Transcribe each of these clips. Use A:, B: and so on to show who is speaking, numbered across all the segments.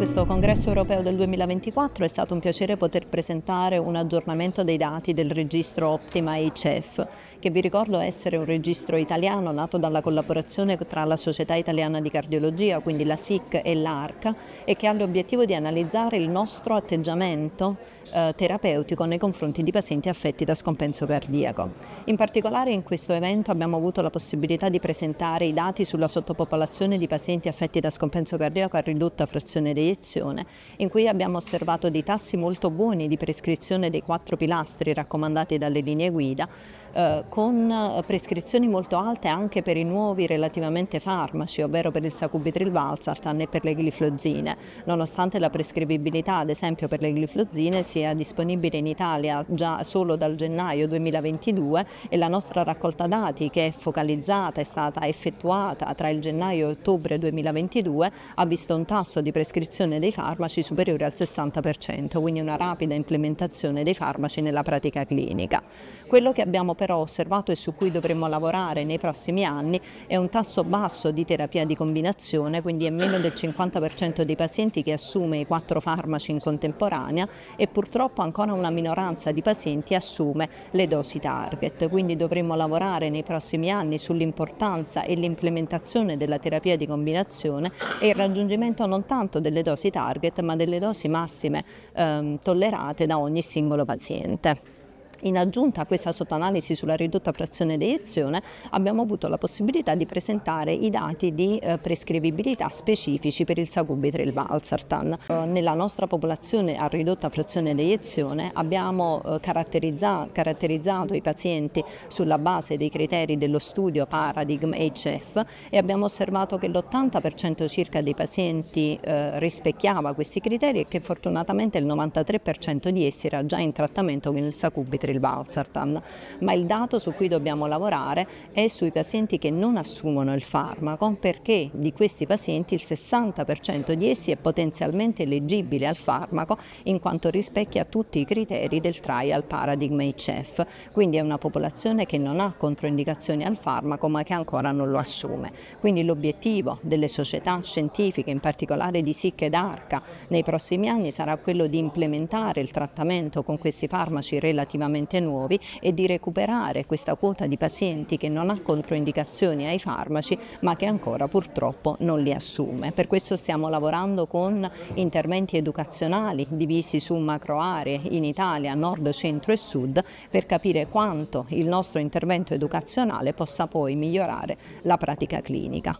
A: questo congresso europeo del 2024 è stato un piacere poter presentare un aggiornamento dei dati del registro Optima ICEF, che vi ricordo essere un registro italiano nato dalla collaborazione tra la Società Italiana di Cardiologia, quindi la SIC e l'ARCA, e che ha l'obiettivo di analizzare il nostro atteggiamento eh, terapeutico nei confronti di pazienti affetti da scompenso cardiaco. In particolare in questo evento abbiamo avuto la possibilità di presentare i dati sulla sottopopolazione di pazienti affetti da scompenso cardiaco a ridotta frazione dei proiezione in cui abbiamo osservato dei tassi molto buoni di prescrizione dei quattro pilastri raccomandati dalle linee guida eh, con eh, prescrizioni molto alte anche per i nuovi relativamente farmaci, ovvero per il sacubitril valsartan e per le gliflozine, nonostante la prescrivibilità ad esempio per le gliflozine sia disponibile in Italia già solo dal gennaio 2022 e la nostra raccolta dati che è focalizzata è stata effettuata tra il gennaio e ottobre 2022 ha visto un tasso di prescrizione prescrizione dei farmaci superiore al 60%, quindi una rapida implementazione dei farmaci nella pratica clinica. Quello che abbiamo però osservato e su cui dovremmo lavorare nei prossimi anni è un tasso basso di terapia di combinazione, quindi è meno del 50% dei pazienti che assume i quattro farmaci in contemporanea e purtroppo ancora una minoranza di pazienti assume le dosi target, quindi dovremmo lavorare nei prossimi anni sull'importanza e l'implementazione della terapia di combinazione e il raggiungimento non tanto delle dosi dosi target ma delle dosi massime ehm, tollerate da ogni singolo paziente. In aggiunta a questa sottoanalisi sulla ridotta frazione di iezione abbiamo avuto la possibilità di presentare i dati di eh, prescrivibilità specifici per il sacubitre e il valsartan. Eh, nella nostra popolazione a ridotta frazione di iezione abbiamo eh, caratterizza, caratterizzato i pazienti sulla base dei criteri dello studio Paradigm HF e abbiamo osservato che l'80% circa dei pazienti eh, rispecchiava questi criteri e che fortunatamente il 93% di essi era già in trattamento con il sacubitre per il Valsartan, ma il dato su cui dobbiamo lavorare è sui pazienti che non assumono il farmaco perché di questi pazienti il 60% di essi è potenzialmente leggibile al farmaco in quanto rispecchia tutti i criteri del trial paradigm HF, quindi è una popolazione che non ha controindicazioni al farmaco ma che ancora non lo assume. Quindi l'obiettivo delle società scientifiche, in particolare di SIC ed ARCA, nei prossimi anni sarà quello di implementare il trattamento con questi farmaci relativamente assolutamente nuovi e di recuperare questa quota di pazienti che non ha controindicazioni ai farmaci ma che ancora purtroppo non li assume. Per questo stiamo lavorando con interventi educazionali divisi su macro aree in Italia, nord, centro e sud, per capire quanto il nostro intervento educazionale possa poi migliorare la pratica clinica.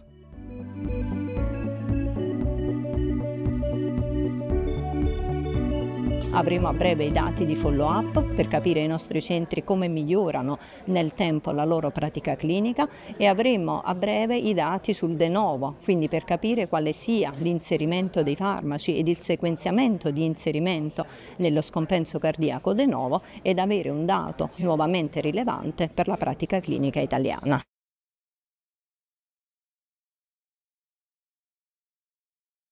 A: Avremo a breve i dati di follow up per capire i nostri centri come migliorano nel tempo la loro pratica clinica e avremo a breve i dati sul de novo, quindi per capire quale sia l'inserimento dei farmaci ed il sequenziamento di inserimento nello scompenso cardiaco de novo ed avere un dato nuovamente rilevante per la pratica clinica italiana.